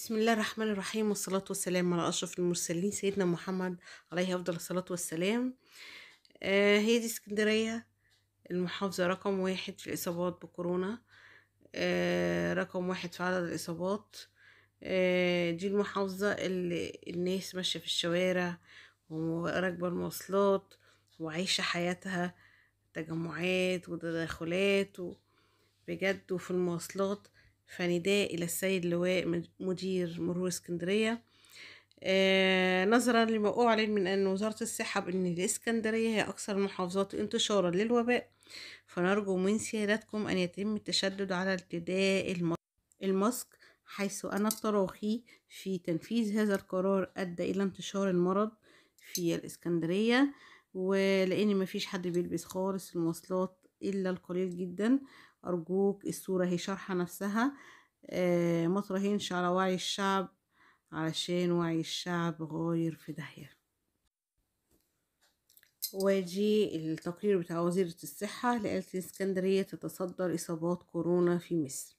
بسم الله الرحمن الرحيم والصلاة والسلام على أشرف المرسلين سيدنا محمد عليه أفضل الصلاة والسلام آه هي دي اسكندرية المحافظة رقم واحد في الإصابات بكورونا آه رقم واحد في عدد الإصابات آه دي المحافظة اللي الناس ماشية في الشوارع وراكبة المواصلات وعايشة حياتها تجمعات وتداخلات بجد وفي المواصلات فنداء إلى السيد لواء مدير مرور اسكندرية آه نظرا لما أعلن من أن وزارة الصحة بأن الإسكندرية هي أكثر المحافظات انتشارا للوباء فنرجو من سيادتكم أن يتم التشدد على ارتداء الماسك حيث أن التراخي في تنفيذ هذا القرار أدى إلى انتشار المرض في الإسكندرية ولأن مفيش حد بيلبس خالص المواصلات إلا القليل جدا أرجوك الصورة هي شرحة نفسها آه، مطرحين على وعي الشعب علشان وعي الشعب غاير في داهية واجي التقرير بتاع وزيرة الصحة لقالت الإسكندرية تتصدر إصابات كورونا في مصر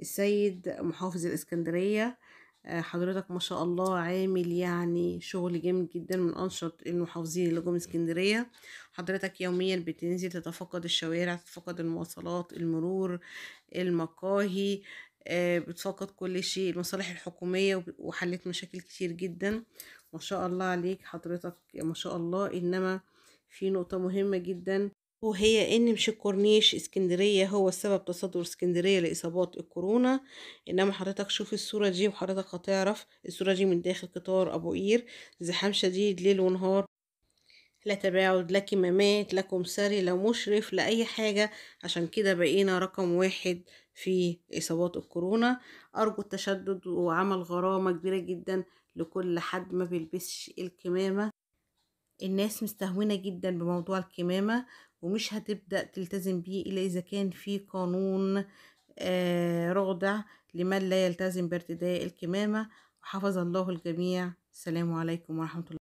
السيد محافظ الإسكندرية آه، حضرتك ما شاء الله عامل يعني شغل جامد جدا من انشط المحافظين اللي جم اسكندريه حضرتك يوميا بتنزل تتفقد الشوارع تتفقد المواصلات المرور المقاهي آه، بتفقد كل شيء المصالح الحكوميه وحلت مشاكل كتير جدا ما شاء الله عليك حضرتك ما شاء الله انما في نقطه مهمه جدا وهي إن مش الكورنيش اسكندرية هو السبب تصدر اسكندرية لإصابات الكورونا إنما حضرتك شوف الصورة دي وحضرتك هتعرف الصورة دي من داخل قطار أبو قير زحام شديد ليل ونهار لا تباعد لا كمامات لا كمساري لا مشرف لا أي حاجة عشان كده بقينا رقم واحد في إصابات الكورونا أرجو التشدد وعمل غرامة كبيرة جدا لكل حد ما بيلبسش الكمامة الناس مستهونة جدا بموضوع الكمامة ومش هتبدأ تلتزم بيه إلا إذا كان في قانون آه، رضع لمن لا يلتزم بارتداء الكمامة وحفظ الله الجميع السلام عليكم ورحمة الله